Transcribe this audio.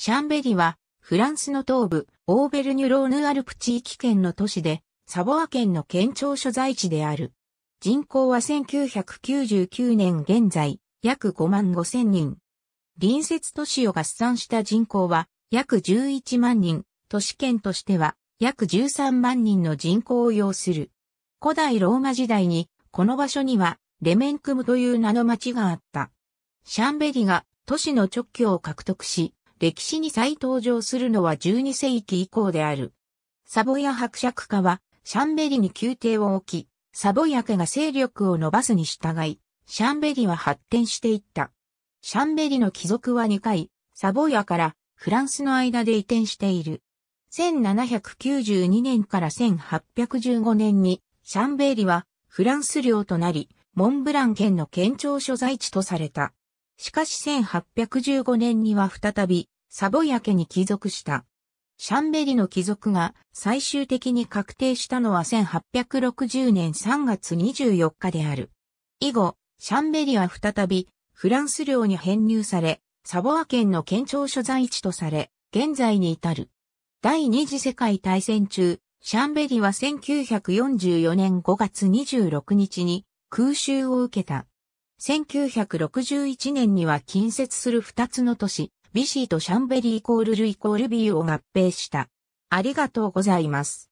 シャンベリは、フランスの東部、オーベルニュローヌアルプ地域圏の都市で、サボア県の県庁所在地である。人口は1999年現在、約5万5千人。隣接都市を合算した人口は、約11万人、都市圏としては、約13万人の人口を要する。古代ローマ時代に、この場所には、レメンクムという名の町があった。シャンベリが都市の直居を獲得し、歴史に再登場するのは12世紀以降である。サボヤ伯爵家は、シャンベリに宮廷を置き、サボヤ家が勢力を伸ばすに従い、シャンベリは発展していった。シャンベリの貴族は2回、サボヤからフランスの間で移転している。1792年から1815年に、シャンベリはフランス領となり、モンブラン県の県庁所在地とされた。しかし1815年には再び、サボヤ家に帰属した。シャンベリの帰属が最終的に確定したのは1860年3月24日である。以後、シャンベリは再びフランス領に編入され、サボア県の県庁所在地とされ、現在に至る。第二次世界大戦中、シャンベリは1944年5月26日に空襲を受けた。1961年には近接する2つの都市、ビシーとシャンベリーイコールルイコールビーを合併した。ありがとうございます。